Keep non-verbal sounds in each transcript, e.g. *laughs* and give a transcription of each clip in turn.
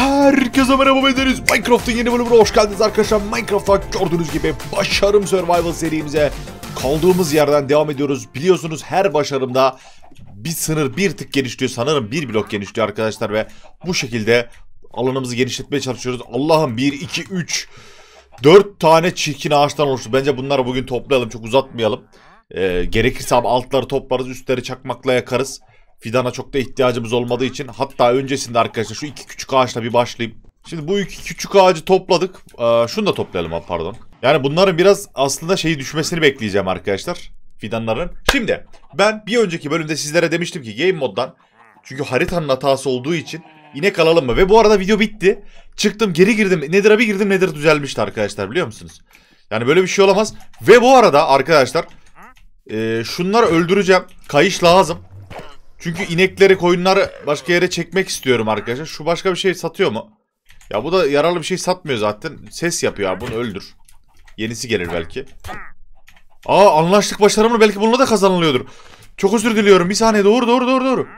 Herkese merhaba ederiz. Minecraft'ın yeni bölümüne hoş geldiniz arkadaşlar. Minecraft'ta gördüğünüz gibi başarım survival serimize kaldığımız yerden devam ediyoruz. Biliyorsunuz her başarımda bir sınır bir tık genişliyor. Sanırım bir blok genişliyor arkadaşlar ve bu şekilde alanımızı genişletmeye çalışıyoruz. Allah'ım 1, 2, 3, 4 tane çirkin ağaçtan oluştu. Bence bunları bugün toplayalım çok uzatmayalım. Ee, gerekirse altları toplarız üstleri çakmakla yakarız. Fidana çok da ihtiyacımız olmadığı için hatta öncesinde arkadaşlar şu iki küçük ağaçla bir başlayayım. Şimdi bu iki küçük ağacı topladık. Ee, şunu da toplayalım ha pardon. Yani bunların biraz aslında şeyi düşmesini bekleyeceğim arkadaşlar. Fidanların. Şimdi ben bir önceki bölümde sizlere demiştim ki game moddan. Çünkü haritanın hatası olduğu için inek alalım mı? Ve bu arada video bitti. Çıktım geri girdim. nedir abi girdim nedir düzelmişti arkadaşlar biliyor musunuz? Yani böyle bir şey olamaz. Ve bu arada arkadaşlar. E, şunları öldüreceğim. Kayış lazım. Çünkü inekleri koyunları başka yere çekmek istiyorum arkadaşlar. Şu başka bir şey satıyor mu? Ya bu da yararlı bir şey satmıyor zaten. Ses yapıyor abi bunu öldür. Yenisi gelir belki. Aa anlaştık başarımını belki bununla da kazanılıyordur. Çok özür diliyorum bir saniye doğru doğru doğru doğru.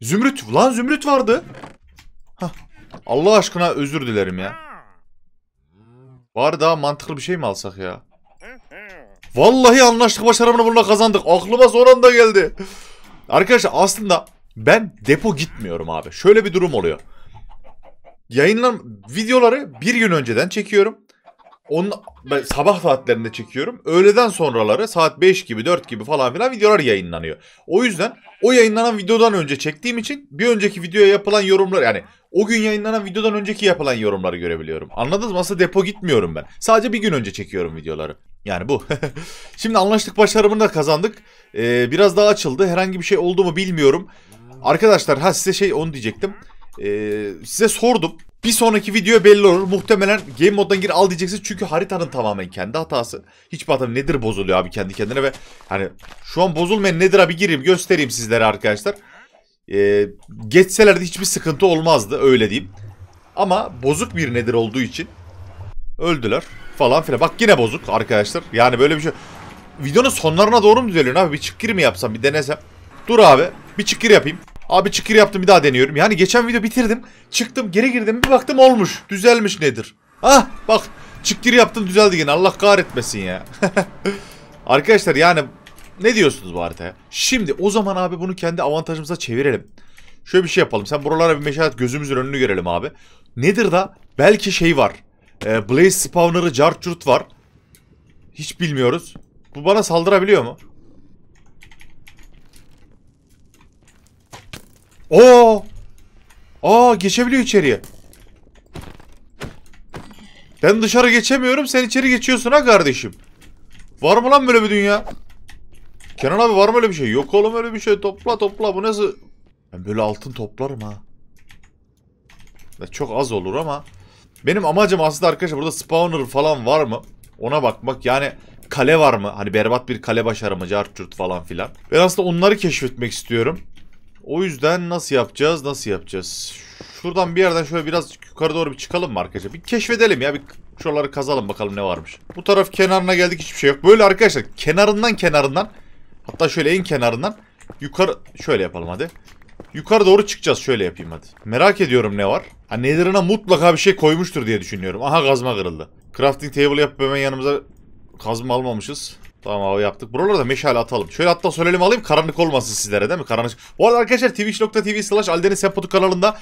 Zümrüt lan zümrüt vardı. Hah. Allah aşkına özür dilerim ya. Var daha mantıklı bir şey mi alsak ya? Vallahi anlaştık başarımını bununla kazandık. Aklıma son anda geldi. Arkadaşlar aslında ben depo gitmiyorum abi. Şöyle bir durum oluyor. Yayınlan videoları bir gün önceden çekiyorum. Onun ben sabah saatlerinde çekiyorum. Öğleden sonraları saat 5 gibi 4 gibi falan filan videolar yayınlanıyor. O yüzden o yayınlanan videodan önce çektiğim için bir önceki videoya yapılan yorumlar yani o gün yayınlanan videodan önceki yapılan yorumları görebiliyorum. Anladınız mı? Aslında depo gitmiyorum ben. Sadece bir gün önce çekiyorum videoları. Yani bu. *laughs* Şimdi anlaştık başarımını da kazandık. Ee, biraz daha açıldı. Herhangi bir şey oldu mu bilmiyorum. Arkadaşlar ha size şey onu diyecektim. Ee, size sordum. Bir sonraki video belli olur. Muhtemelen game moddan gir al diyeceksiniz. Çünkü haritanın tamamen kendi hatası. Hiçbir batam nedir bozuluyor abi kendi kendine ve hani şu an bozulmayan nedir abi gireyim göstereyim sizlere arkadaşlar. Ee, geçselerdi hiçbir sıkıntı olmazdı öyle diyeyim. Ama bozuk bir nedir olduğu için öldüler. Falan filan. Bak yine bozuk arkadaşlar. Yani böyle bir şey. Videonun sonlarına doğru mu düzeliyorsun abi? Bir çıkgir mi yapsam? Bir denesem. Dur abi. Bir çıkgir yapayım. Abi çıkgir yaptım bir daha deniyorum. Yani geçen video bitirdim. Çıktım geri girdim bir baktım olmuş. Düzelmiş nedir? Ah bak çıkgir yaptım düzeldi yine. Allah kahretmesin ya. *laughs* arkadaşlar yani ne diyorsunuz bu haritaya? Şimdi o zaman abi bunu kendi avantajımıza çevirelim. Şöyle bir şey yapalım. Sen buralara bir meşahat gözümüzün önünü görelim abi. Nedir da belki şey var. E, Blaze spawner'ı cartcurt var. Hiç bilmiyoruz. Bu bana saldırabiliyor mu? Oo! Aa geçebiliyor içeriye. Ben dışarı geçemiyorum. Sen içeri geçiyorsun ha kardeşim. Var mı lan böyle bir dünya? Kenan abi var mı öyle bir şey? Yok oğlum öyle bir şey. Topla topla. Bu nasıl? Ben böyle altın toplarım ha. Ya çok az olur ama. Benim amacım aslında arkadaşlar burada spawner falan var mı? Ona bakmak yani kale var mı? Hani berbat bir kale başarımacı Artçurt falan filan. Ben aslında onları keşfetmek istiyorum. O yüzden nasıl yapacağız? Nasıl yapacağız? Şuradan bir yerden şöyle biraz yukarı doğru bir çıkalım mı arkadaşlar? Bir keşfedelim ya. Bir şuraları kazalım bakalım ne varmış. Bu taraf kenarına geldik hiçbir şey yok. Böyle arkadaşlar kenarından kenarından hatta şöyle en kenarından yukarı şöyle yapalım hadi. Yukarı doğru çıkacağız. Şöyle yapayım hadi. Merak ediyorum ne var. Ha Nether'ına mutlaka bir şey koymuştur diye düşünüyorum. Aha kazma kırıldı. Crafting table yapıp hemen yanımıza kazma almamışız. Tamam abi yaptık. da meşale atalım. Şöyle hatta söyleyelim alayım karanlık olmasın sizlere değil mi? Karanlık. Bu arada arkadaşlar twitch.tv slash aldenisempotu kanalında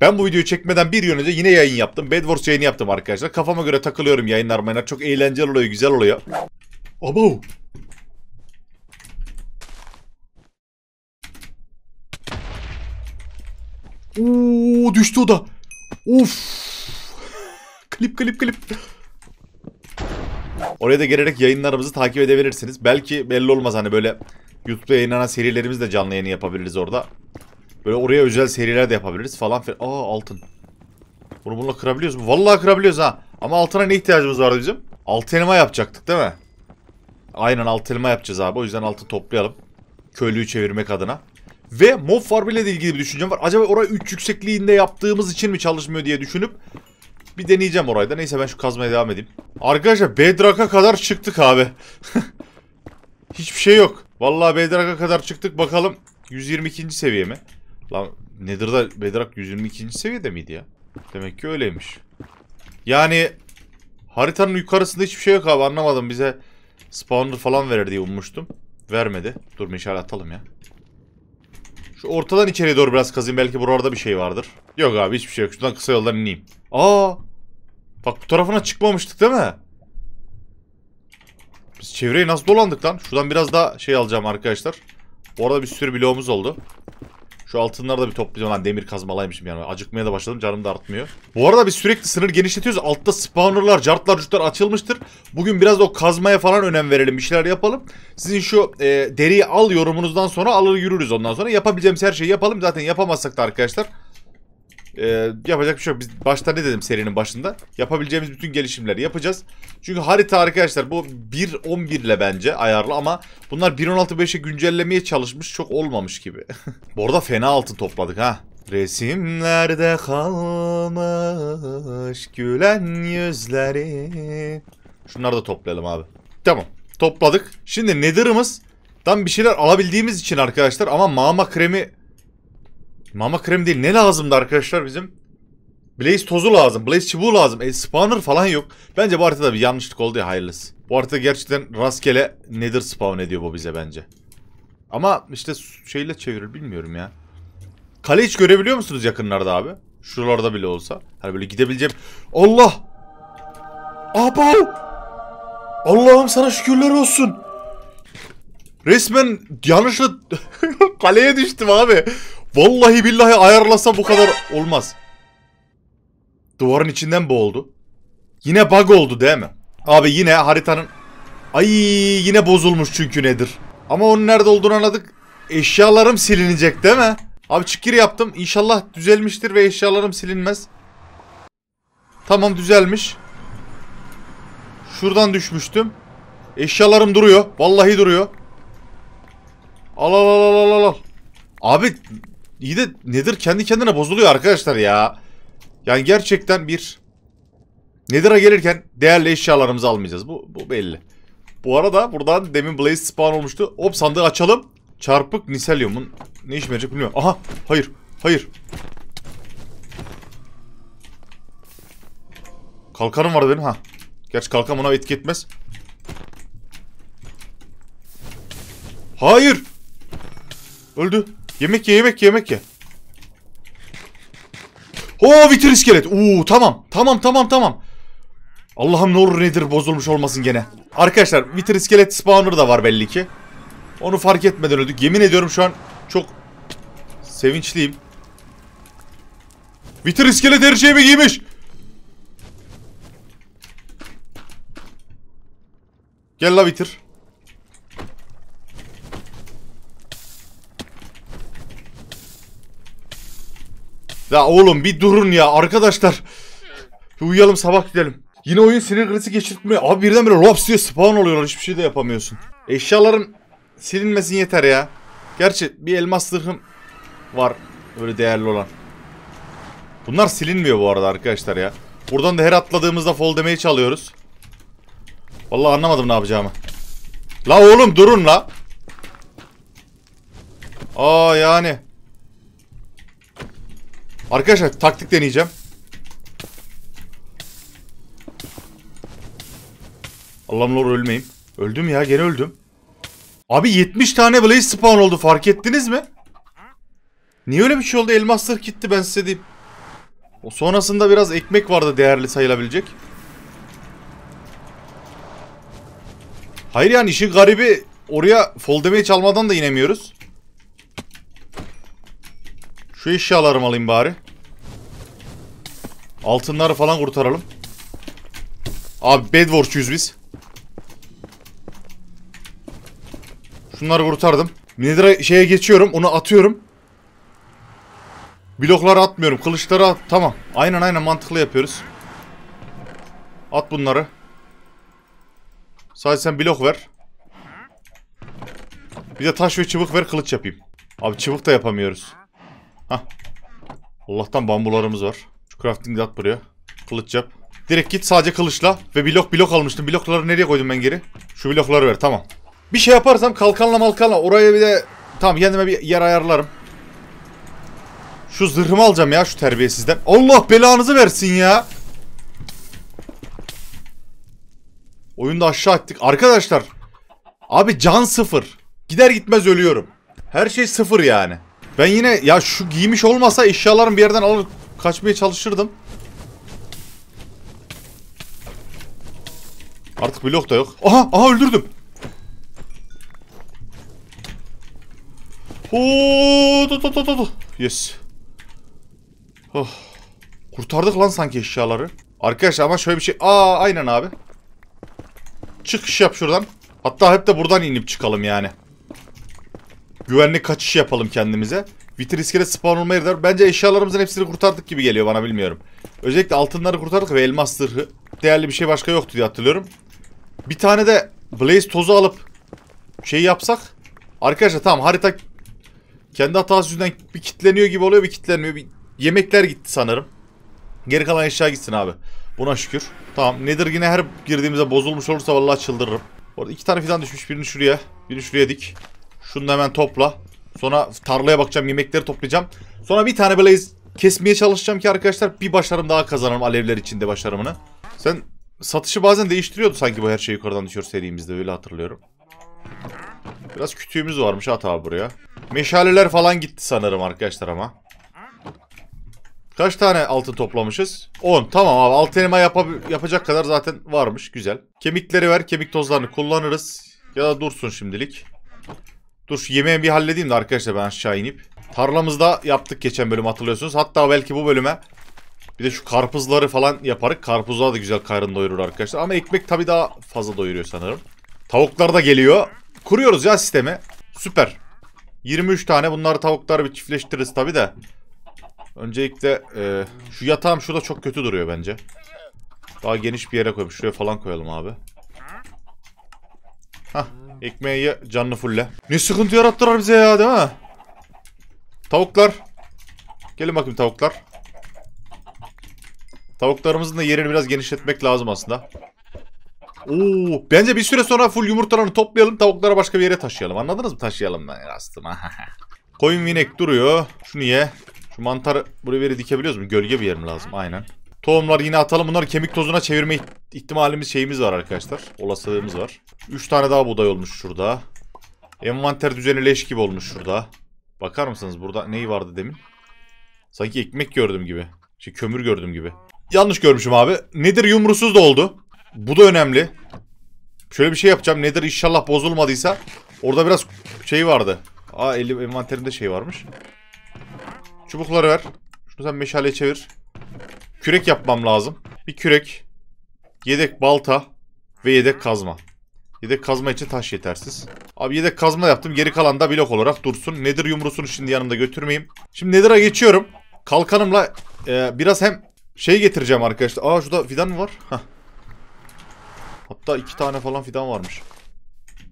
ben bu videoyu çekmeden bir yön önce yine yayın yaptım. Bedwars Wars yayını yaptım arkadaşlar. Kafama göre takılıyorum yayınlar mayınlar. Çok eğlenceli oluyor, güzel oluyor. Abo! Oo düştü o da. Of. klip klip klip. Oraya da gelerek yayınlarımızı takip edebilirsiniz. Belki belli olmaz hani böyle YouTube'da yayınlanan serilerimiz de canlı yayını yapabiliriz orada. Böyle oraya özel seriler de yapabiliriz falan filan. Aa altın. Bunu bununla kırabiliyoruz mu? Vallahi kırabiliyoruz ha. Ama altına ne ihtiyacımız vardı bizim? Altı elma yapacaktık değil mi? Aynen altı elma yapacağız abi. O yüzden altı toplayalım. Köylüyü çevirmek adına. Ve mob farmıyla ile ilgili bir düşüncem var. Acaba orayı 3 yüksekliğinde yaptığımız için mi çalışmıyor diye düşünüp bir deneyeceğim orayı da. Neyse ben şu kazmaya devam edeyim. Arkadaşlar Bedrock'a kadar çıktık abi. *laughs* Hiçbir şey yok. Vallahi Bedrock'a kadar çıktık bakalım. 122. seviye mi? Lan Nether'da Bedrock 122. seviyede miydi ya? Demek ki öyleymiş. Yani haritanın yukarısında hiçbir şey yok abi anlamadım. Bize spawner falan verir diye ummuştum. Vermedi. Dur meşale atalım ya. Şu ortadan içeriye doğru biraz kazayım. Belki buralarda bir şey vardır. Yok abi hiçbir şey yok. Şuradan kısa yoldan ineyim. Aa! Bak bu tarafına çıkmamıştık değil mi? Biz çevreyi nasıl dolandık lan? Şuradan biraz daha şey alacağım arkadaşlar. Bu arada bir sürü bloğumuz oldu. Şu altınları da bir toplayacağım lan demir kazmalaymışım yani. Acıkmaya da başladım canım da artmıyor. Bu arada biz sürekli sınır genişletiyoruz. Altta spawnerlar, cartlar, cutlar açılmıştır. Bugün biraz da o kazmaya falan önem verelim. Bir şeyler yapalım. Sizin şu e, deriyi al yorumunuzdan sonra alır yürürüz ondan sonra. Yapabileceğimiz her şeyi yapalım. Zaten yapamazsak da arkadaşlar e, yapacak bir şey yok. Biz başta ne dedim serinin başında? Yapabileceğimiz bütün gelişimleri yapacağız. Çünkü harita arkadaşlar bu 1.11 ile bence ayarlı ama bunlar 1.16.5'e güncellemeye çalışmış çok olmamış gibi. *laughs* bu arada fena altın topladık ha. Resimlerde kalmış gülen yüzleri. Şunları da toplayalım abi. Tamam topladık. Şimdi nether'ımız tam bir şeyler alabildiğimiz için arkadaşlar ama mama kremi Mama krem değil. Ne lazımdı arkadaşlar bizim? Blaze tozu lazım. Blaze çubuğu lazım. E spawner falan yok. Bence bu haritada bir yanlışlık oldu ya hayırlısı. Bu harita gerçekten rastgele nether spawn ediyor bu bize bence. Ama işte şeyle çevirir bilmiyorum ya. Kale hiç görebiliyor musunuz yakınlarda abi? Şuralarda bile olsa. Hani böyle gidebileceğim. Allah! Abo! Allah'ım sana şükürler olsun. Resmen yanlışla *laughs* kaleye düştüm abi. Vallahi billahi ayarlasa bu kadar olmaz. Duvarın içinden bu oldu. Yine bug oldu değil mi? Abi yine haritanın... Ay yine bozulmuş çünkü nedir? Ama onun nerede olduğunu anladık. Eşyalarım silinecek değil mi? Abi çıkır yaptım. İnşallah düzelmiştir ve eşyalarım silinmez. Tamam düzelmiş. Şuradan düşmüştüm. Eşyalarım duruyor. Vallahi duruyor. Al al al al al al. Abi İyi de nedir kendi kendine bozuluyor arkadaşlar ya. Yani gerçekten bir Nedir'a gelirken değerli eşyalarımızı almayacağız. Bu, bu belli. Bu arada buradan demin Blaze spawn olmuştu. Hop sandığı açalım. Çarpık Niselium'un ne işime yarayacak bilmiyorum. Aha hayır hayır. Kalkanım vardı benim ha. Gerçi kalkan ona etki etmez. Hayır. Öldü. Yemek ye yemek ye yemek ye. Oo bitir iskelet. Uuu tamam. Tamam tamam tamam. Allah'ım ne olur nedir bozulmuş olmasın gene. Arkadaşlar bitir iskelet spawner da var belli ki. Onu fark etmeden öldük. Yemin ediyorum şu an çok sevinçliyim. Bitir iskelet her şeyimi giymiş. Gel la vitir. Ya oğlum bir durun ya arkadaşlar. Bir uyuyalım sabah gidelim. Yine oyun sinir krizi geçirtmiyor. Abi birdenbire lops diye spawn oluyorlar. Hiçbir şey de yapamıyorsun. Eşyaların silinmesin yeter ya. Gerçi bir elmas zırhım var. Böyle değerli olan. Bunlar silinmiyor bu arada arkadaşlar ya. Buradan da her atladığımızda fall damage çalıyoruz. Vallahi anlamadım ne yapacağımı. La oğlum durun la. Aa yani. Arkadaşlar taktik deneyeceğim. Allah'ım lor ölmeyeyim. Öldüm ya gene öldüm. Abi 70 tane blaze spawn oldu fark ettiniz mi? Niye öyle bir şey oldu? Elmaslar gitti ben size diyeyim. O sonrasında biraz ekmek vardı değerli sayılabilecek. Hayır yani işin garibi oraya fall damage çalmadan da inemiyoruz. Şu eşyalarımı alayım bari. Altınları falan kurtaralım. Abi Bedwars'çuyuz biz. Şunları kurtardım. Nedra şeye geçiyorum. Onu atıyorum. Blokları atmıyorum. Kılıçları at. Tamam. Aynen aynen mantıklı yapıyoruz. At bunları. Sadece sen blok ver. Bir de taş ve çubuk ver kılıç yapayım. Abi çubuk da yapamıyoruz. Hah. Allah'tan bambularımız var. Şu crafting at buraya. Kılıç yap. Direkt git sadece kılıçla. Ve blok blok almıştım. Blokları nereye koydum ben geri? Şu blokları ver tamam. Bir şey yaparsam kalkanla malkanla oraya bir de... Tamam kendime bir yer ayarlarım. Şu zırhımı alacağım ya şu terbiyesizden. Allah belanızı versin ya. Oyunda aşağı attık Arkadaşlar. Abi can sıfır. Gider gitmez ölüyorum. Her şey sıfır yani. Ben yine ya şu giymiş olmasa eşyalarım bir yerden alır kaçmaya çalışırdım. Artık blok da yok. Aha aha öldürdüm. Oo, tut, tut, tut, do. Yes. Oh. Kurtardık lan sanki eşyaları. Arkadaşlar ama şöyle bir şey. Aa aynen abi. Çıkış yap şuradan. Hatta hep de buradan inip çıkalım yani. Güvenli kaçış yapalım kendimize. Vitir iskele spawn olma der. Bence eşyalarımızın hepsini kurtardık gibi geliyor bana bilmiyorum. Özellikle altınları kurtardık ve elmas zırhı. Değerli bir şey başka yoktu diye hatırlıyorum. Bir tane de blaze tozu alıp şey yapsak. Arkadaşlar tamam harita kendi hatası yüzünden bir kitleniyor gibi oluyor bir kitlenmiyor. Bir yemekler gitti sanırım. Geri kalan eşya gitsin abi. Buna şükür. Tamam nedir yine her girdiğimizde bozulmuş olursa vallahi çıldırırım. Orada iki tane fidan düşmüş. Birini şuraya, birini şuraya dik. Şunu da hemen topla. Sonra tarlaya bakacağım. Yemekleri toplayacağım. Sonra bir tane blaze kesmeye çalışacağım ki arkadaşlar bir başarım daha kazanırım alevler içinde başarımını. Sen satışı bazen değiştiriyordu sanki bu her şey yukarıdan düşüyor serimizde öyle hatırlıyorum. Biraz kütüğümüz varmış at abi buraya. Meşaleler falan gitti sanırım arkadaşlar ama. Kaç tane altın toplamışız? 10. Tamam abi altın elma yap yapacak kadar zaten varmış. Güzel. Kemikleri ver. Kemik tozlarını kullanırız. Ya da dursun şimdilik. Dur şu yemeği bir halledeyim de arkadaşlar ben aşağı inip. Tarlamızda yaptık geçen bölüm hatırlıyorsunuz. Hatta belki bu bölüme bir de şu karpuzları falan yaparak Karpuzlar da güzel karın doyurur arkadaşlar. Ama ekmek tabi daha fazla doyuruyor sanırım. Tavuklar da geliyor. Kuruyoruz ya sistemi. Süper. 23 tane bunları tavukları bir çiftleştiririz tabi de. Öncelikle e, şu yatağım şurada çok kötü duruyor bence. Daha geniş bir yere koyup Şuraya falan koyalım abi. Hah Ekmeği ye, canını fulle. Ne sıkıntı yarattılar bize ya değil mi? Tavuklar. Gelin bakayım tavuklar. Tavuklarımızın da yerini biraz genişletmek lazım aslında. Oo, bence bir süre sonra full yumurtalarını toplayalım tavuklara başka bir yere taşıyalım. Anladınız mı? Taşıyalım ben aslında. *laughs* Koyun vinek duruyor. Şunu ye. Şu mantarı buraya veri dikebiliyoruz mu? Gölge bir yerim lazım. Aynen. Tohumları yine atalım. Bunları kemik tozuna çevirme ihtimalimiz şeyimiz var arkadaşlar. Olasılığımız var. 3 tane daha buday olmuş şurada. Envanter düzeni leş gibi olmuş şurada. Bakar mısınız burada neyi vardı demin? Sanki ekmek gördüm gibi. Şey kömür gördüm gibi. Yanlış görmüşüm abi. Nedir yumrusuz da oldu. Bu da önemli. Şöyle bir şey yapacağım. Nedir inşallah bozulmadıysa. Orada biraz şey vardı. Aa eli envanterinde şey varmış. Çubukları ver. Şunu sen meşaleye çevir. Kürek yapmam lazım. Bir kürek, yedek balta ve yedek kazma. Yedek kazma için taş yetersiz. Abi yedek kazma yaptım. Geri kalan da blok olarak dursun. Nedir yumrusunu şimdi yanımda götürmeyeyim. Şimdi Nedir'a geçiyorum. Kalkanımla e, biraz hem şey getireceğim arkadaşlar. Aa şurada fidan mı var? Heh. Hatta iki tane falan fidan varmış.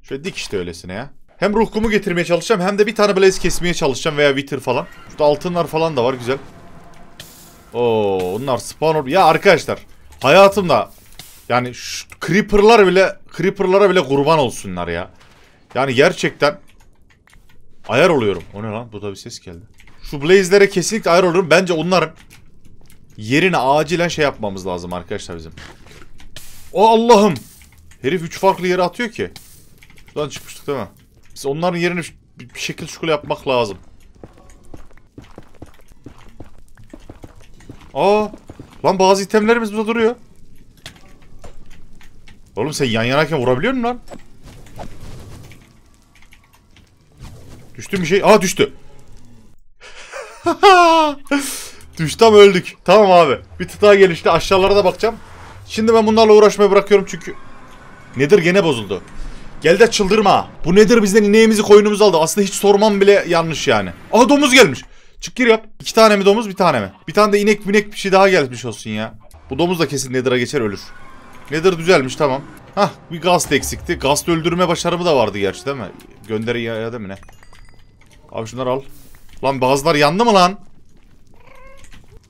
Şöyle dik işte öylesine ya. Hem ruhkumu getirmeye çalışacağım hem de bir tane blaze kesmeye çalışacağım veya wither falan. Şurada altınlar falan da var güzel. Oo, onlar spawn orb. Ya arkadaşlar hayatımda yani şu creeper'lar bile creeper'lara bile kurban olsunlar ya. Yani gerçekten ayar oluyorum. O ne lan? Bu da bir ses geldi. Şu blaze'lere kesinlikle ayar oluyorum. Bence onların yerine acilen şey yapmamız lazım arkadaşlar bizim. O Allah'ım. Herif 3 farklı yere atıyor ki. Buradan çıkmıştık değil mi? Biz onların yerine bir şekil şukul yapmak lazım. Aa. Lan bazı itemlerimiz burada duruyor. Oğlum sen yan yanayken vurabiliyor musun lan? Düştü bir şey. Aa düştü. *laughs* düştü ama öldük. Tamam abi. Bir tık gelişti. Aşağılara da bakacağım. Şimdi ben bunlarla uğraşmayı bırakıyorum çünkü. Nedir gene bozuldu. Gel de çıldırma. Bu nedir bizden ineğimizi koyunumuzu aldı. Aslında hiç sormam bile yanlış yani. Aha domuz gelmiş. Çık gir yap. İki tane mi domuz bir tane mi? Bir tane de inek minek bir şey daha gelmiş olsun ya. Bu domuz da kesin Nether'a geçer ölür. Nether düzelmiş tamam. Hah bir gaz eksikti. Gaz öldürme başarımı da vardı gerçi değil mi? Gönderi ya, ya mi ne? Abi şunları al. Lan bazılar yandı mı lan?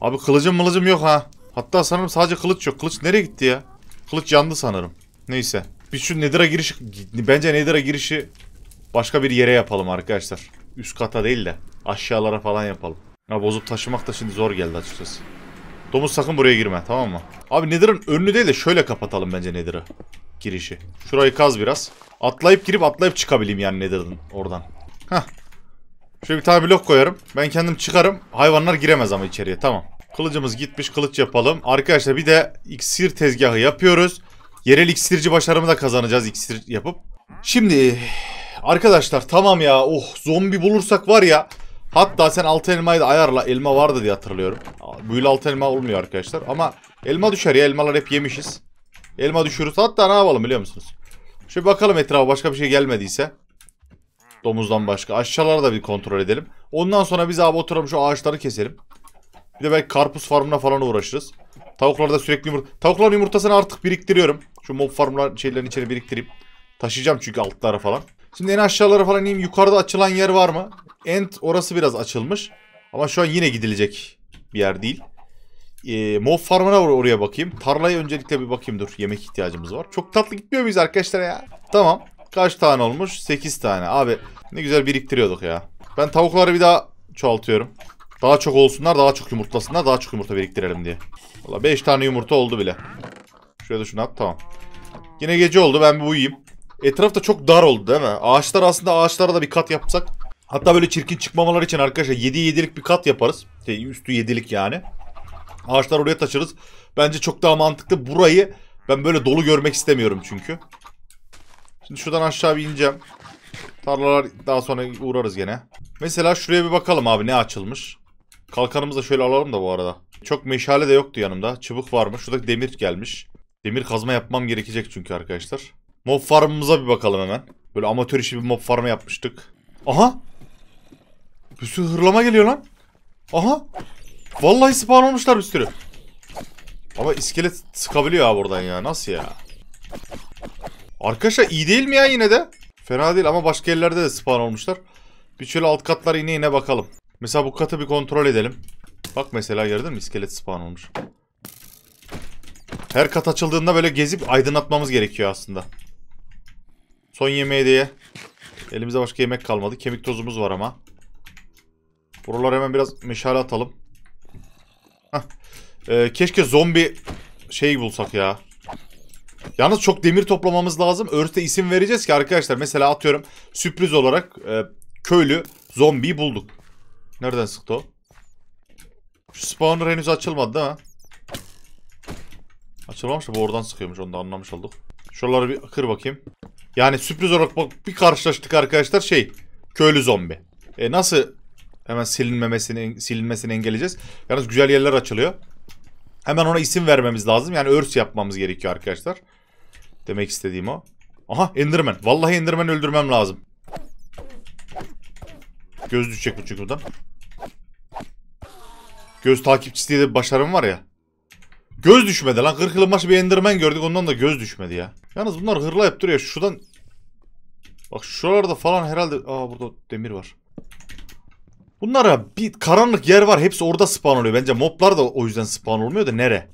Abi kılıcım mılıcım yok ha. Hatta sanırım sadece kılıç yok. Kılıç nereye gitti ya? Kılıç yandı sanırım. Neyse. Biz şu Nether'a girişi... Bence Nether'a girişi başka bir yere yapalım arkadaşlar. Üst kata değil de. Aşağılara falan yapalım. Ya bozup taşımak da şimdi zor geldi açıkçası. Domuz sakın buraya girme tamam mı? Abi Nether'ın önünü değil de şöyle kapatalım bence Nether'ı. Girişi. Şurayı kaz biraz. Atlayıp girip atlayıp çıkabileyim yani Nether'ın oradan. Hah. Şöyle bir tane blok koyarım. Ben kendim çıkarım. Hayvanlar giremez ama içeriye tamam. Kılıcımız gitmiş kılıç yapalım. Arkadaşlar bir de iksir tezgahı yapıyoruz. Yerel iksirci başarımı da kazanacağız iksir yapıp. Şimdi arkadaşlar tamam ya oh zombi bulursak var ya Hatta sen altı elmayı da ayarla. Elma vardı diye hatırlıyorum. Büyülü altı elma olmuyor arkadaşlar. Ama elma düşer ya. Elmalar hep yemişiz. Elma düşürürüz. Hatta ne yapalım biliyor musunuz? Şöyle bakalım etrafa başka bir şey gelmediyse. Domuzdan başka. Aşağılara da bir kontrol edelim. Ondan sonra biz abi oturalım şu ağaçları keselim. Bir de belki karpuz farmına falan uğraşırız. Tavuklarda sürekli yumurta... Tavukların yumurtasını artık biriktiriyorum. Şu mob farmlar şeylerin içine biriktireyim. Taşıyacağım çünkü altlara falan. Şimdi en aşağılara falan ineyim. Yukarıda açılan yer var mı? End orası biraz açılmış. Ama şu an yine gidilecek bir yer değil. E, mob farmına or oraya bakayım. Tarlaya öncelikle bir bakayım dur. Yemek ihtiyacımız var. Çok tatlı gitmiyor muyuz arkadaşlar ya? Tamam. Kaç tane olmuş? 8 tane. Abi ne güzel biriktiriyorduk ya. Ben tavukları bir daha çoğaltıyorum. Daha çok olsunlar, daha çok yumurtlasınlar, daha çok yumurta biriktirelim diye. Valla 5 tane yumurta oldu bile. Şuraya da şunu at tamam. Yine gece oldu ben bir uyuyayım. Etraf da çok dar oldu değil mi? Ağaçlar aslında ağaçlara da bir kat yapsak. Hatta böyle çirkin çıkmamalar için arkadaşlar 7 7'lik bir kat yaparız. Şey, üstü 7'lik yani. Ağaçlar oraya taşırız. Bence çok daha mantıklı. Burayı ben böyle dolu görmek istemiyorum çünkü. Şimdi şuradan aşağı bir ineceğim. Tarlalar daha sonra uğrarız gene. Mesela şuraya bir bakalım abi ne açılmış. Kalkanımızı da şöyle alalım da bu arada. Çok meşale de yoktu yanımda. Çubuk varmış, mı? Şurada demir gelmiş. Demir kazma yapmam gerekecek çünkü arkadaşlar. Mob farmımıza bir bakalım hemen. Böyle amatör işi bir mob farmı yapmıştık. Aha. Bir sürü hırlama geliyor lan. Aha. Vallahi spawn olmuşlar bir sürü. Ama iskelet sıkabiliyor ha buradan ya. Nasıl ya? Arkadaşlar iyi değil mi ya yine de? Fena değil ama başka yerlerde de spawn olmuşlar. Bir şöyle alt katlara yine yine bakalım. Mesela bu katı bir kontrol edelim. Bak mesela gördün mü iskelet spawn olmuş. Her kat açıldığında böyle gezip aydınlatmamız gerekiyor aslında. Son yemeği diye. Elimizde başka yemek kalmadı. Kemik tozumuz var ama. Buralara hemen biraz meşale atalım. Ee, keşke zombi şey bulsak ya. Yalnız çok demir toplamamız lazım. Örste isim vereceğiz ki arkadaşlar. Mesela atıyorum sürpriz olarak e, köylü zombiyi bulduk. Nereden sıktı o? Şu spawner henüz açılmadı değil mi? Açılmamış da bu oradan sıkıyormuş. Onu da anlamış olduk. Şuraları bir kır bakayım. Yani sürpriz olarak bak bir karşılaştık arkadaşlar şey köylü zombi. E nasıl hemen silinmemesini silinmesini engelleyeceğiz? Yalnız güzel yerler açılıyor. Hemen ona isim vermemiz lazım. Yani örs yapmamız gerekiyor arkadaşlar. Demek istediğim o. Aha Enderman. Vallahi Enderman öldürmem lazım. Göz düşecek bu çünkü buradan. Göz takipçisi diye de bir başarım var ya. Göz düşmedi lan. 40 yılın maçı bir Enderman gördük. Ondan da göz düşmedi ya. Yalnız bunlar hırla hep duruyor. Şuradan... Bak şuralarda falan herhalde... Aa burada demir var. Bunlara bir karanlık yer var. Hepsi orada spawn oluyor. Bence moblar da o yüzden spawn olmuyor da nere?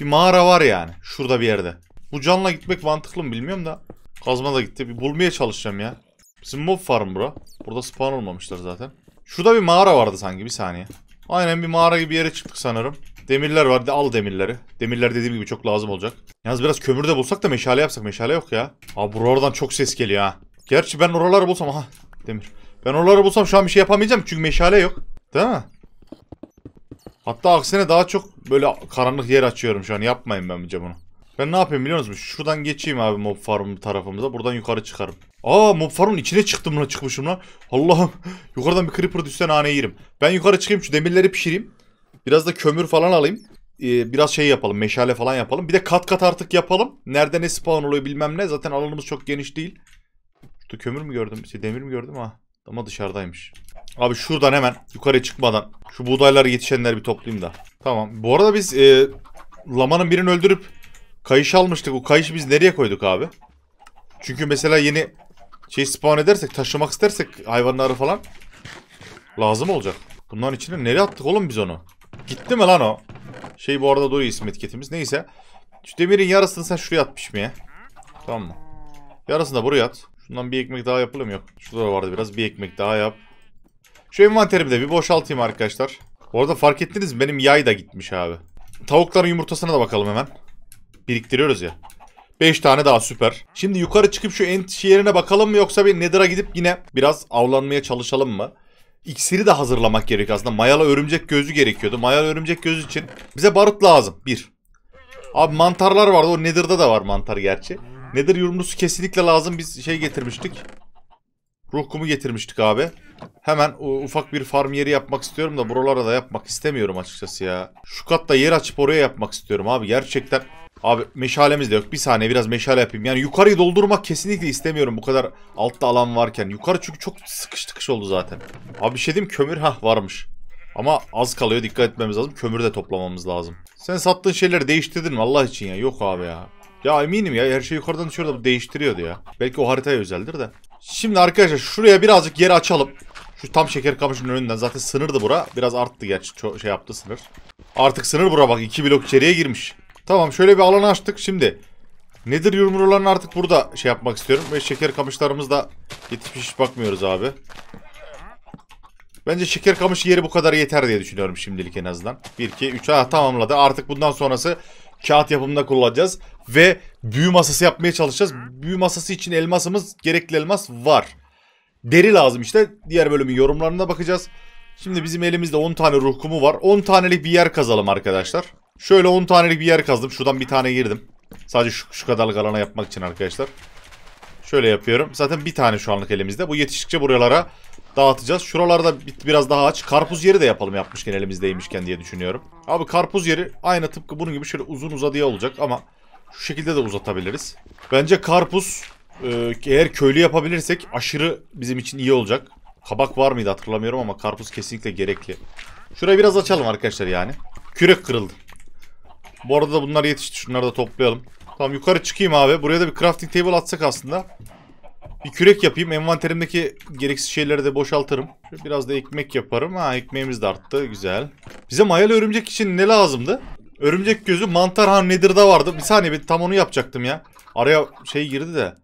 Bir mağara var yani. Şurada bir yerde. Bu canla gitmek mantıklı mı bilmiyorum da. Kazma da gitti. Bir bulmaya çalışacağım ya. Bizim mob farm bura. Burada spawn olmamışlar zaten. Şurada bir mağara vardı sanki. Bir saniye. Aynen bir mağara gibi yere çıktık sanırım. Demirler var. Al demirleri. Demirler dediğim gibi çok lazım olacak. Yalnız biraz kömür de bulsak da meşale yapsak. Meşale yok ya. Abi buradan çok ses geliyor ha. Gerçi ben oraları bulsam. Aha demir. Ben oraları bulsam şu an bir şey yapamayacağım. Çünkü meşale yok. Değil mi? Hatta aksine daha çok böyle karanlık yer açıyorum şu an. Yapmayın bence bunu. Ben ne yapayım biliyor musunuz? Şuradan geçeyim abi mob farm tarafımıza. Buradan yukarı çıkarım. Aa mob farmın içine çıktım lan çıkmışım lan. Allah'ım. *laughs* Yukarıdan bir creeper düşsen haneye yerim. Ben yukarı çıkayım şu demirleri pişireyim. Biraz da kömür falan alayım. Ee, biraz şey yapalım. Meşale falan yapalım. Bir de kat kat artık yapalım. Nerede ne spawn oluyor bilmem ne. Zaten alanımız çok geniş değil. Şurada kömür mü gördüm? Şey, demir mi gördüm? Ha. Ah, ama dışarıdaymış. Abi şuradan hemen yukarı çıkmadan şu buğdaylar yetişenler bir toplayayım da. Tamam. Bu arada biz e, lamanın birini öldürüp kayış almıştık. O kayışı biz nereye koyduk abi? Çünkü mesela yeni şey spawn edersek, taşımak istersek hayvanları falan lazım olacak. Bunların içine nereye attık oğlum biz onu? Gitti mi lan o? Şey bu arada doğru isim etiketimiz. Neyse. Şu demirin yarısını sen şuraya at pişmeye. Tamam mı? Yarısını da buraya at. Şundan bir ekmek daha yapılır mı? Yok. Şurada da vardı biraz. Bir ekmek daha yap. Şu envanterimi de bir boşaltayım arkadaşlar. Bu arada fark ettiniz mi? Benim yay da gitmiş abi. Tavukların yumurtasına da bakalım hemen. Biriktiriyoruz ya. 5 tane daha süper. Şimdi yukarı çıkıp şu ent yerine bakalım mı yoksa bir Nether'a gidip yine biraz avlanmaya çalışalım mı? iksiri de hazırlamak gerek aslında. Mayalı örümcek gözü gerekiyordu. Mayalı örümcek gözü için bize barut lazım. Bir. Abi mantarlar vardı. O Nether'da da var mantar gerçi. Nether yumrusu kesinlikle lazım. Biz şey getirmiştik. Ruh getirmiştik abi. Hemen ufak bir farm yeri yapmak istiyorum da buralara da yapmak istemiyorum açıkçası ya. Şu katta yer açıp oraya yapmak istiyorum abi. Gerçekten Abi meşalemiz de yok. Bir saniye biraz meşale yapayım. Yani yukarıyı doldurmak kesinlikle istemiyorum. Bu kadar altta alan varken. Yukarı çünkü çok sıkış tıkış oldu zaten. Abi bir şey diyeyim kömür ha varmış. Ama az kalıyor dikkat etmemiz lazım. Kömür de toplamamız lazım. Sen sattığın şeyleri değiştirdin mi Allah için ya? Yok abi ya. Ya eminim ya her şey yukarıdan düşüyordu değiştiriyordu ya. Belki o haritaya özeldir de. Şimdi arkadaşlar şuraya birazcık yer açalım. Şu tam şeker kamışının önünden zaten sınırdı bura. Biraz arttı gerçi şey yaptı sınır. Artık sınır bura bak iki blok içeriye girmiş. Tamam şöyle bir alan açtık. Şimdi nedir yumrularını artık burada şey yapmak istiyorum. Ve şeker kamışlarımız da yetişmiş hiç bakmıyoruz abi. Bence şeker kamış yeri bu kadar yeter diye düşünüyorum şimdilik en azından. 1, 2, 3. Ha tamamladı. Artık bundan sonrası kağıt yapımında kullanacağız. Ve büyü masası yapmaya çalışacağız. Büyü masası için elmasımız, gerekli elmas var. Deri lazım işte. Diğer bölümün yorumlarına bakacağız. Şimdi bizim elimizde 10 tane ruh var. 10 tanelik bir yer kazalım arkadaşlar. Şöyle 10 tanelik bir yer kazdım. Şuradan bir tane girdim. Sadece şu, şu kadarlık alana yapmak için arkadaşlar. Şöyle yapıyorum. Zaten bir tane şu anlık elimizde. Bu yetiştikçe buralara dağıtacağız. Şuralarda biraz daha aç. Karpuz yeri de yapalım yapmışken elimizdeymişken diye düşünüyorum. Abi karpuz yeri aynı tıpkı bunun gibi şöyle uzun uzadıya olacak ama şu şekilde de uzatabiliriz. Bence karpuz e, eğer köylü yapabilirsek aşırı bizim için iyi olacak. Kabak var mıydı hatırlamıyorum ama karpuz kesinlikle gerekli. Şurayı biraz açalım arkadaşlar yani. Kürek kırıldı. Bu arada da bunlar yetişti. Şunları da toplayalım. Tamam yukarı çıkayım abi. Buraya da bir crafting table atsak aslında. Bir kürek yapayım. Envanterimdeki gereksiz şeyleri de boşaltırım. biraz da ekmek yaparım. Ha ekmeğimiz de arttı. Güzel. Bize mayalı örümcek için ne lazımdı? Örümcek gözü mantar han nedir vardı. Bir saniye ben tam onu yapacaktım ya. Araya şey girdi de.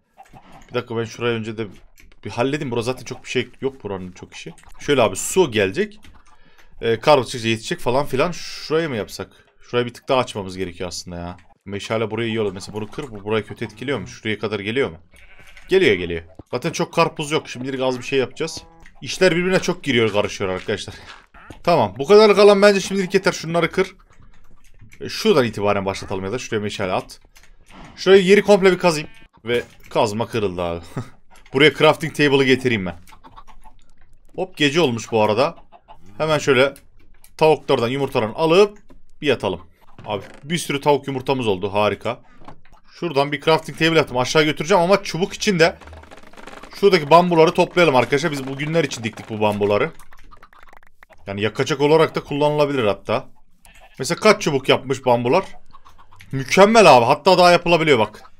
Bir dakika ben şuraya önce de bir halledeyim. Burada zaten çok bir şey yok buranın çok işi. Şöyle abi su gelecek. Ee, kar yetişecek falan filan. Şuraya mı yapsak? Şurayı bir tık daha açmamız gerekiyor aslında ya. Meşale burayı yiyor. Mesela bunu kır. Bu burayı kötü etkiliyor mu? Şuraya kadar geliyor mu? Geliyor geliyor. Zaten çok karpuz yok. Şimdi az bir şey yapacağız. İşler birbirine çok giriyor karışıyor arkadaşlar. *laughs* tamam. Bu kadar kalan bence şimdilik yeter. Şunları kır. E, şuradan itibaren başlatalım ya da şuraya meşale at. Şurayı yeri komple bir kazayım. Ve kazma kırıldı abi. *laughs* Buraya crafting table'ı getireyim ben. Hop gece olmuş bu arada. Hemen şöyle tavuklardan yumurtalarını alıp bir yatalım. Abi bir sürü tavuk yumurtamız oldu. Harika. Şuradan bir crafting table attım. Aşağı götüreceğim ama çubuk içinde şuradaki bambuları toplayalım arkadaşlar. Biz bugünler için diktik bu bambuları. Yani yakacak olarak da kullanılabilir hatta. Mesela kaç çubuk yapmış bambular? Mükemmel abi. Hatta daha yapılabiliyor bak.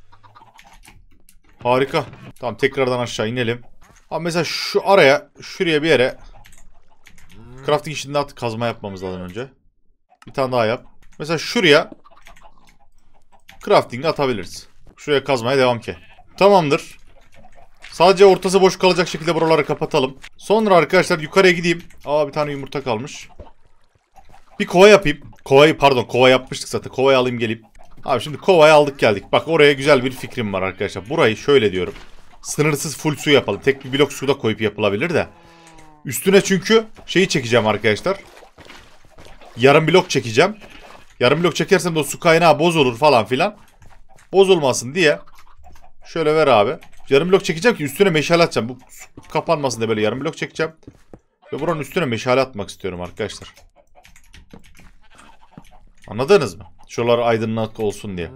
Harika. Tamam tekrardan aşağı inelim. Abi mesela şu araya, şuraya bir yere crafting için de kazma yapmamız lazım önce. Bir tane daha yap. Mesela şuraya crafting atabiliriz. Şuraya kazmaya devam ki. Tamamdır. Sadece ortası boş kalacak şekilde buraları kapatalım. Sonra arkadaşlar yukarıya gideyim. Aa bir tane yumurta kalmış. Bir kova yapayım. Kovayı pardon kova yapmıştık zaten. Kovayı alayım gelip. Abi şimdi kovayı aldık geldik. Bak oraya güzel bir fikrim var arkadaşlar. Burayı şöyle diyorum. Sınırsız full su yapalım. Tek bir blok su da koyup yapılabilir de. Üstüne çünkü şeyi çekeceğim arkadaşlar. Yarım blok çekeceğim. Yarım blok çekersem de o su kaynağı bozulur falan filan. Bozulmasın diye. Şöyle ver abi. Yarım blok çekeceğim ki üstüne meşale atacağım. Bu kapanmasın diye böyle yarım blok çekeceğim. Ve buranın üstüne meşale atmak istiyorum arkadaşlar. Anladınız mı? Şuralar aydınlık olsun diye.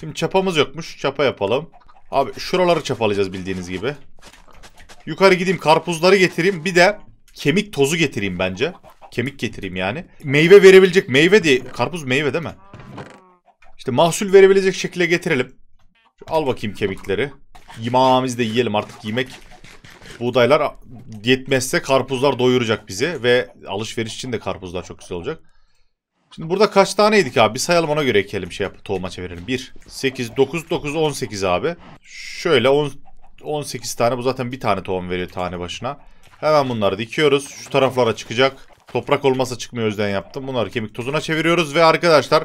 Şimdi çapamız yokmuş. Çapa yapalım. Abi şuraları çapalayacağız bildiğiniz gibi. Yukarı gideyim karpuzları getireyim. Bir de kemik tozu getireyim bence. Kemik getireyim yani. Meyve verebilecek meyve diye. Karpuz meyve değil mi? İşte mahsul verebilecek şekilde getirelim. Al bakayım kemikleri. Yemağımızı da yiyelim artık yemek. Buğdaylar yetmezse karpuzlar doyuracak bizi. Ve alışveriş için de karpuzlar çok güzel olacak. Şimdi burada kaç taneydik abi? Bir sayalım ona göre ekelim şey yap. Tohuma çevirelim. 1, 8, 9, 9, 18 abi. Şöyle 10, 18 tane. Bu zaten bir tane tohum veriyor tane başına. Hemen bunları dikiyoruz. Şu taraflara çıkacak. Toprak olmasa çıkmıyor yüzden yaptım. Bunları kemik tozuna çeviriyoruz ve arkadaşlar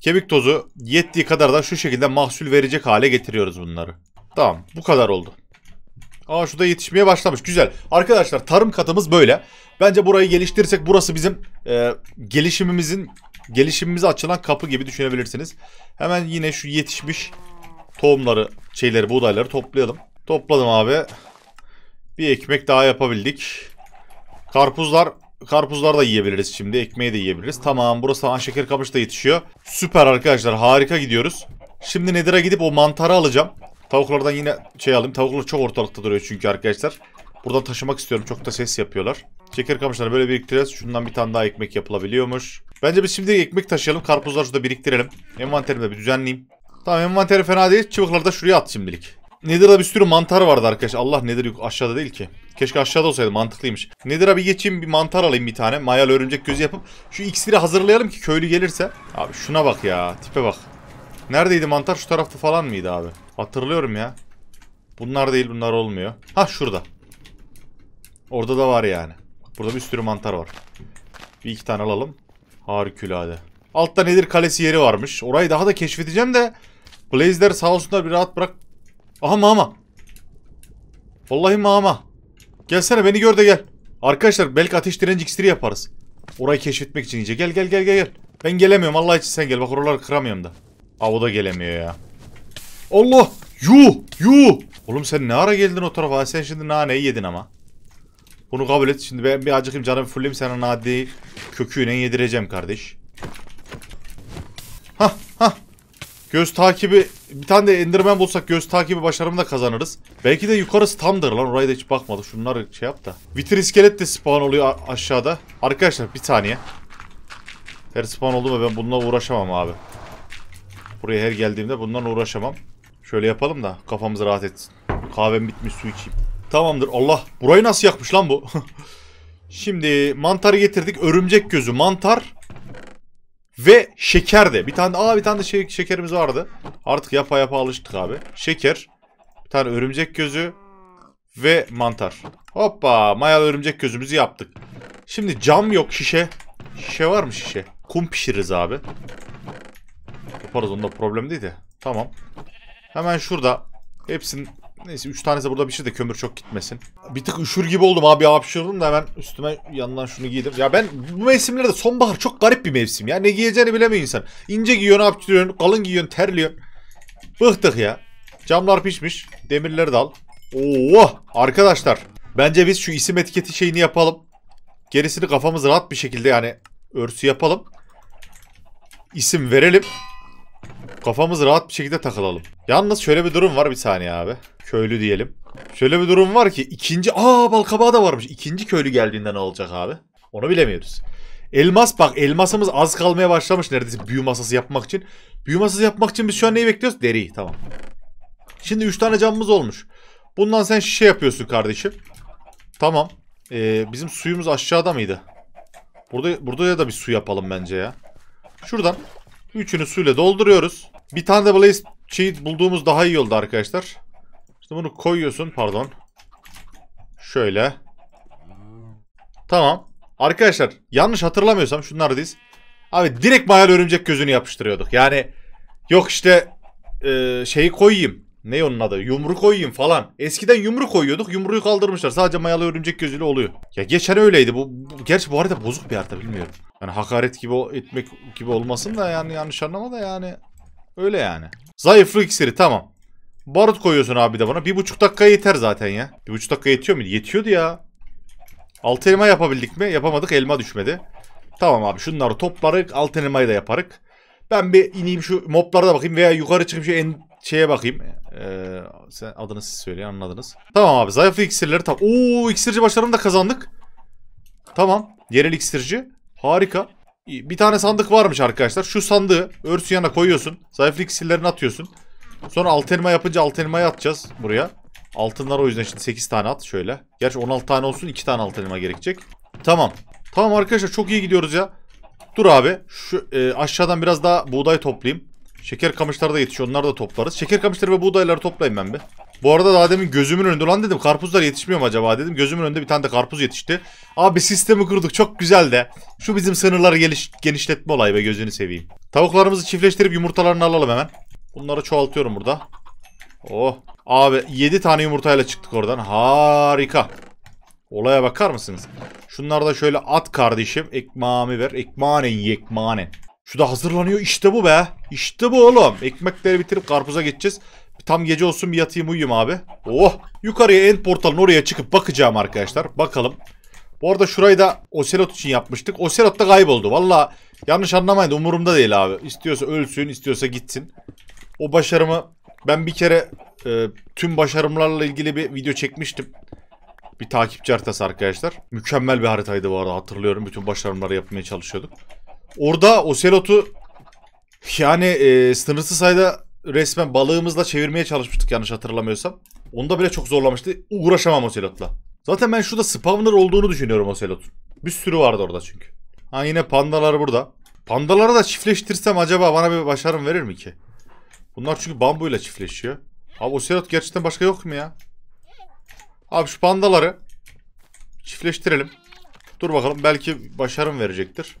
kemik tozu yettiği kadar da şu şekilde mahsul verecek hale getiriyoruz bunları. Tamam bu kadar oldu. Aa şu da yetişmeye başlamış. Güzel. Arkadaşlar tarım katımız böyle. Bence burayı geliştirirsek burası bizim e, gelişimimizin gelişimimize açılan kapı gibi düşünebilirsiniz. Hemen yine şu yetişmiş tohumları, şeyleri, buğdayları toplayalım. Topladım abi. Bir ekmek daha yapabildik. Karpuzlar Karpuzlar da yiyebiliriz şimdi. Ekmeği de yiyebiliriz. Tamam burası tamam şeker kapış da yetişiyor. Süper arkadaşlar harika gidiyoruz. Şimdi nedire gidip o mantarı alacağım. Tavuklardan yine şey alayım. Tavuklar çok ortalıkta duruyor çünkü arkadaşlar. Buradan taşımak istiyorum. Çok da ses yapıyorlar. Şeker kamışları böyle biriktireceğiz. Şundan bir tane daha ekmek yapılabiliyormuş. Bence biz şimdi ekmek taşıyalım. Karpuzları şurada biriktirelim. Envanterimi bir düzenleyeyim. Tamam envanteri fena değil. Çıvıkları da şuraya at şimdilik. Nedir'da bir sürü mantar vardı arkadaşlar. Allah nedir yok aşağıda değil ki. Keşke aşağıda olsaydı mantıklıymış. Nedir abi geçeyim bir mantar alayım bir tane. mayal örümcek gözü yapıp şu iksiri hazırlayalım ki köylü gelirse. Abi şuna bak ya tipe bak. Neredeydi mantar şu tarafta falan mıydı abi? Hatırlıyorum ya. Bunlar değil bunlar olmuyor. Ha şurada. Orada da var yani. Burada bir sürü mantar var. Bir iki tane alalım. Harikulade. Altta nedir kalesi yeri varmış. Orayı daha da keşfedeceğim de. Blaze'ler sağ olsunlar bir rahat bırak. Aha mama. Vallahi mama. Gelsene beni gör de gel. Arkadaşlar belki ateş direnci iksiri yaparız. Orayı keşfetmek için iyice. Gel gel gel gel gel. Ben gelemiyorum Allah için sen gel. Bak oraları kıramıyorum da. Aa da gelemiyor ya. Allah. Yuh yuh. Oğlum sen ne ara geldin o tarafa? Sen şimdi naneyi yedin ama. Bunu kabul et. Şimdi ben bir acıkayım canım fulleyim sana nadeyi köküyle yedireceğim kardeş. Hah Göz takibi bir tane de enderman bulsak göz takibi başarımı da kazanırız. Belki de yukarısı tamdır lan oraya da hiç bakmadık. Şunları şey yap da. Vitir iskelet de spawn oluyor aşağıda. Arkadaşlar bir saniye. Her spawn oldu ve ben bununla uğraşamam abi. Buraya her geldiğimde bundan uğraşamam. Şöyle yapalım da kafamız rahat etsin. Kahvem bitmiş su içeyim. Tamamdır Allah. Burayı nasıl yakmış lan bu? *laughs* Şimdi mantarı getirdik. Örümcek gözü mantar. Ve şeker de. Bir tane de, aa bir tane de şey, şekerimiz vardı. Artık yapa yapa alıştık abi. Şeker. Bir tane örümcek gözü. Ve mantar. Hoppa mayalı örümcek gözümüzü yaptık. Şimdi cam yok şişe. Şişe var mı şişe? Kum pişiririz abi. Yaparız onda problem değil de. Tamam. Hemen şurada hepsinin Neyse 3 tanesi burada bir şey de kömür çok gitmesin. Bir tık üşür gibi oldum abi hapşırdım da hemen üstüme yandan şunu giydim. Ya ben bu mevsimlerde sonbahar çok garip bir mevsim ya. Ne giyeceğini bilemiyor insan. İnce giyiyorsun hapşırıyorsun, kalın giyiyorsun, terliyorsun. Bıhtık ya. Camlar pişmiş. Demirleri de al. Oo arkadaşlar. Bence biz şu isim etiketi şeyini yapalım. Gerisini kafamız rahat bir şekilde yani örsü yapalım. İsim verelim. Kafamız rahat bir şekilde takılalım. Yalnız şöyle bir durum var bir saniye abi köylü diyelim. Şöyle bir durum var ki ikinci aa balkabağı da varmış. İkinci köylü geldiğinde ne olacak abi? Onu bilemiyoruz. Elmas bak elmasımız az kalmaya başlamış neredeyse büyü masası yapmak için. Büyü masası yapmak için biz şu an neyi bekliyoruz? Deriyi tamam. Şimdi 3 tane camımız olmuş. Bundan sen şişe yapıyorsun kardeşim. Tamam. Ee, bizim suyumuz aşağıda mıydı? Burada, burada ya da bir su yapalım bence ya. Şuradan üçünü suyla dolduruyoruz. Bir tane de blaze şey bulduğumuz daha iyi oldu arkadaşlar. İşte bunu koyuyorsun. Pardon. Şöyle. Tamam. Arkadaşlar yanlış hatırlamıyorsam şunlardayız. Abi direkt mayal örümcek gözünü yapıştırıyorduk. Yani yok işte e, şeyi koyayım. Ne onun adı? Yumru koyayım falan. Eskiden yumru koyuyorduk. Yumruyu kaldırmışlar. Sadece mayalı örümcek gözüyle oluyor. Ya geçen öyleydi. Bu, bu gerçi bu arada bozuk bir harita bilmiyorum. Yani hakaret gibi etmek gibi olmasın da yani yanlış anlama da yani öyle yani. Zayıflık iksiri tamam. Barut koyuyorsun abi de bana. Bir buçuk dakika yeter zaten ya. Bir buçuk dakika yetiyor muydu? Yetiyordu ya. Altı elma yapabildik mi? Yapamadık. Elma düşmedi. Tamam abi şunları toplarık. Altı elmayı da yaparık. Ben bir ineyim şu moblara da bakayım veya yukarı çıkıp şu en şeye bakayım. Ee, sen adını siz söyleyin anladınız. Tamam abi zayıf iksirleri tam. ooo iksirci başlarını da kazandık. Tamam. Yerel iksirci. Harika. Bir tane sandık varmış arkadaşlar. Şu sandığı yana koyuyorsun. Zayıf iksirlerini atıyorsun. Sonra altı yapınca altı elmayı atacağız buraya. Altınlar o yüzden şimdi 8 tane at şöyle. Gerçi 16 tane olsun 2 tane altın gerekecek. Tamam. Tamam arkadaşlar çok iyi gidiyoruz ya. Dur abi şu e, aşağıdan biraz daha buğday toplayayım. Şeker kamışları da yetişiyor onları da toplarız. Şeker kamışları ve buğdayları toplayayım ben bir. Bu arada daha demin gözümün önünde lan dedim karpuzlar yetişmiyor mu acaba dedim. Gözümün önünde bir tane de karpuz yetişti. Abi sistemi kurduk çok güzel de. Şu bizim sınırları geliş, genişletme olayı ve gözünü seveyim. Tavuklarımızı çiftleştirip yumurtalarını alalım hemen. Bunları çoğaltıyorum burada. Oh. Abi 7 tane yumurtayla çıktık oradan. Harika. Olaya bakar mısınız? Şunları da şöyle at kardeşim. Ekmağımı ver. Ekmanen yekmanen. Şu da hazırlanıyor. İşte bu be. İşte bu oğlum. Ekmekleri bitirip karpuza geçeceğiz. Tam gece olsun bir yatayım uyuyayım abi. Oh. Yukarıya end portalın oraya çıkıp bakacağım arkadaşlar. Bakalım. Bu arada şurayı da Ocelot için yapmıştık. Ocelot da kayboldu. Valla yanlış anlamayın umurumda değil abi. İstiyorsa ölsün, istiyorsa gitsin. O başarımı ben bir kere e, tüm başarımlarla ilgili bir video çekmiştim. Bir takipçi haritası arkadaşlar. Mükemmel bir haritaydı bu arada hatırlıyorum. Bütün başarımları yapmaya çalışıyordum. Orada Ocelot'u yani e, sınırsız sayıda resmen balığımızla çevirmeye çalışmıştık yanlış hatırlamıyorsam. Onu da bile çok zorlamıştı. Uğraşamam Ocelot'la. Zaten ben şurada spawner olduğunu düşünüyorum Ocelot'un. Bir sürü vardı orada çünkü. Ha yine pandalar burada. Pandaları da çiftleştirsem acaba bana bir başarım verir mi ki? Bunlar çünkü bambuyla çiftleşiyor. Abi o serot gerçekten başka yok mu ya? Abi şu pandaları çiftleştirelim. Dur bakalım belki başarım verecektir.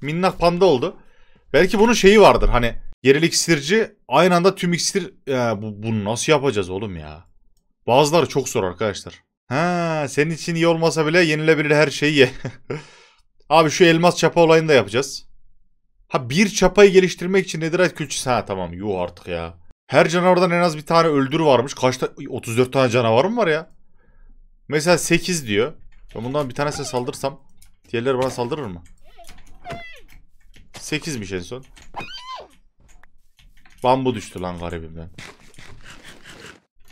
Minnak panda oldu. Belki bunun şeyi vardır hani yerel iksirci aynı anda tüm iksir... Ya, e, bu, bunu nasıl yapacağız oğlum ya? Bazıları çok zor arkadaşlar. Ha, senin için iyi olmasa bile yenilebilir her şeyi ye. *laughs* Abi şu elmas çapa olayını da yapacağız. Ha bir çapayı geliştirmek için Netherite külçesi. Ha tamam yuh artık ya. Her canavardan en az bir tane öldür varmış. Kaçta 34 tane canavar mı var ya? Mesela 8 diyor. Ben bundan bir tanesine saldırsam diğerleri bana saldırır mı? 8'miş en son. Bambu düştü lan garibimden.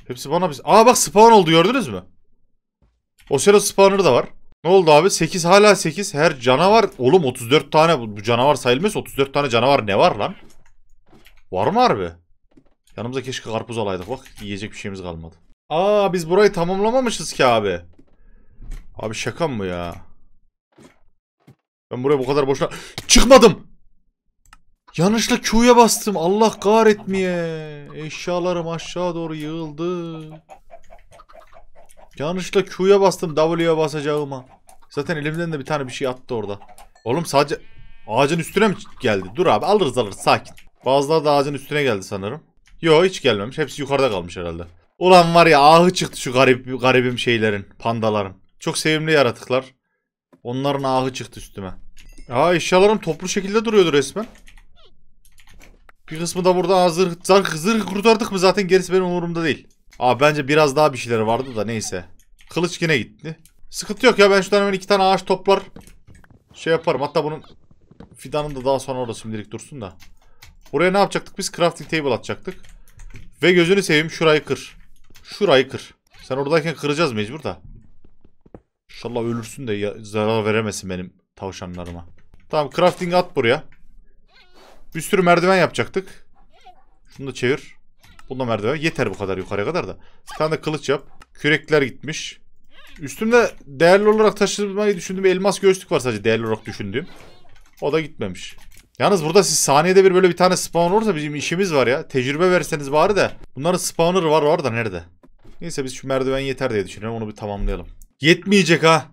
Hepsi bana biz. Aa bak spawn oldu gördünüz mü? Oceano spawner da var. Ne oldu abi? 8 hala 8. Her canavar. Oğlum 34 tane. Bu canavar sayılmaz. 34 tane canavar ne var lan? Var mı abi? Yanımıza keşke karpuz alaydık. Bak yiyecek bir şeyimiz kalmadı. Aa biz burayı tamamlamamışız ki abi. Abi şaka mı ya? Ben buraya bu kadar boşuna... Çıkmadım! Yanlışla Q'ya bastım. Allah kahretmeye. Eşyalarım aşağı doğru yığıldı. Yanlışla Q'ya bastım W'ye basacağıma. Zaten elimden de bir tane bir şey attı orada. Oğlum sadece ağacın üstüne mi geldi? Dur abi alırız alırız sakin. Bazıları da ağacın üstüne geldi sanırım. Yo hiç gelmemiş. Hepsi yukarıda kalmış herhalde. Ulan var ya ahı çıktı şu garip garibim şeylerin, pandaların. Çok sevimli yaratıklar. Onların ahı çıktı üstüme. Aa eşyalarım toplu şekilde duruyordu resmen. Bir kısmı da burada hazır zırh kurtardık mı zaten gerisi benim umurumda değil. Aa bence biraz daha bir şeyleri vardı da neyse. Kılıç yine gitti. Sıkıntı yok ya ben şuradan hemen iki tane ağaç toplar. Şey yaparım hatta bunun fidanını da daha sonra orada şimdilik dursun da. Buraya ne yapacaktık biz? Crafting table atacaktık. Ve gözünü seveyim şurayı kır. Şurayı kır. Sen oradayken kıracağız mecbur da. İnşallah ölürsün de zarar veremesin benim tavşanlarıma. Tamam crafting at buraya. Bir sürü merdiven yapacaktık. Şunu da çevir. Bunda merdiven. Yeter bu kadar yukarıya kadar da. Bir tane de kılıç yap. Kürekler gitmiş. Üstümde değerli olarak taşımayı düşündüğüm elmas göğüslük var sadece değerli olarak düşündüğüm. O da gitmemiş. Yalnız burada siz saniyede bir böyle bir tane spawn olursa bizim işimiz var ya. Tecrübe verseniz bari de. Bunların spawner'ı var var da nerede? Neyse biz şu merdiven yeter diye düşünüyorum. Onu bir tamamlayalım. Yetmeyecek ha.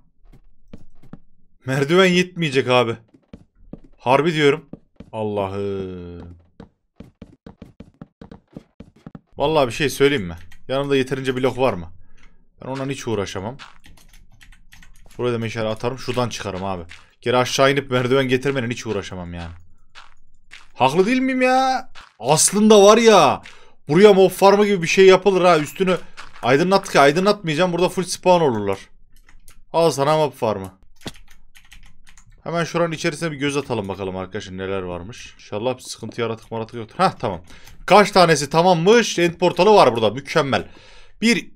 Merdiven yetmeyecek abi. Harbi diyorum. Allah'ım. Vallahi bir şey söyleyeyim mi? Yanımda yeterince blok var mı? Ben ondan hiç uğraşamam. Buraya da meşale atarım. Şuradan çıkarım abi. Geri aşağı inip merdiven getirmenin hiç uğraşamam yani. Haklı değil miyim ya? Aslında var ya. Buraya mob farmı gibi bir şey yapılır ha. Üstünü aydınlattık aydınlatmayacağım. Burada full spawn olurlar. Al sana mob farmı. Hemen şuranın içerisine bir göz atalım bakalım arkadaşlar neler varmış. İnşallah bir sıkıntı yaratık maratık yoktur. Heh tamam. Kaç tanesi tamammış. End portalı var burada. Mükemmel. 1,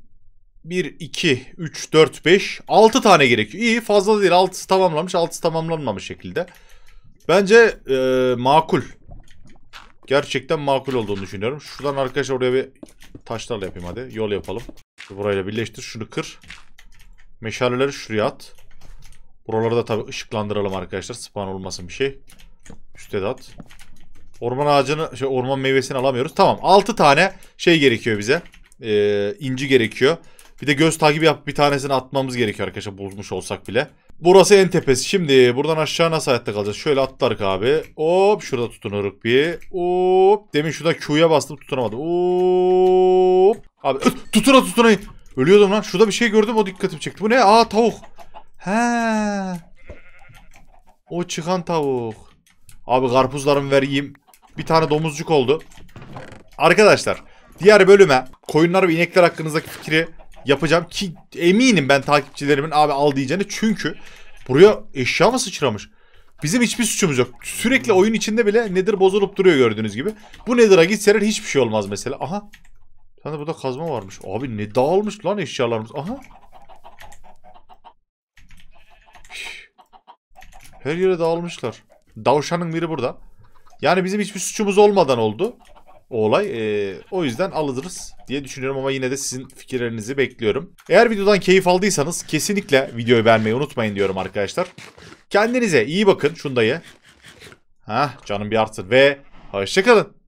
1, 2, 3, 4, 5, 6 tane gerekiyor. İyi fazla değil. 6'sı tamamlanmış 6'sı tamamlanmamış şekilde. Bence ee, makul. Gerçekten makul olduğunu düşünüyorum. Şuradan arkadaşlar oraya bir taşlarla yapayım hadi. Yol yapalım. Burayla birleştir. Şunu kır. Meşaleleri şuraya at. Buraları da tabii ışıklandıralım arkadaşlar. Spawn olmasın bir şey. Üste de at. Orman ağacını, şey, orman meyvesini alamıyoruz. Tamam 6 tane şey gerekiyor bize. Ee, inci gerekiyor. Bir de göz takibi yapıp bir tanesini atmamız gerekiyor arkadaşlar bulmuş olsak bile. Burası en tepesi. Şimdi buradan aşağı nasıl hayatta kalacağız? Şöyle atlarık abi. Hop şurada tutunuruk bir. Hop. Demin şurada Q'ya bastım tutunamadım. Hop. Abi tutuna tutuna. Ölüyordum lan. Şurada bir şey gördüm o dikkatimi çekti. Bu ne? Aa tavuk. He. O çıkan tavuk. Abi karpuzlarımı vereyim. Bir tane domuzcuk oldu. Arkadaşlar diğer bölüme koyunlar ve inekler hakkınızdaki fikri yapacağım. Ki eminim ben takipçilerimin abi al diyeceğini. Çünkü buraya eşya mı sıçramış? Bizim hiçbir suçumuz yok. Sürekli oyun içinde bile nedir bozulup duruyor gördüğünüz gibi. Bu nedir'a gitseler hiçbir şey olmaz mesela. Aha. Sen de burada kazma varmış. Abi ne dağılmış lan eşyalarımız. Aha. Her yere dağılmışlar. Davşanın biri burada. Yani bizim hiçbir suçumuz olmadan oldu. O olay. E, o yüzden alırız diye düşünüyorum ama yine de sizin fikirlerinizi bekliyorum. Eğer videodan keyif aldıysanız kesinlikle videoyu beğenmeyi unutmayın diyorum arkadaşlar. Kendinize iyi bakın. Şunu da ye. Hah canım bir artsın ve hoşçakalın.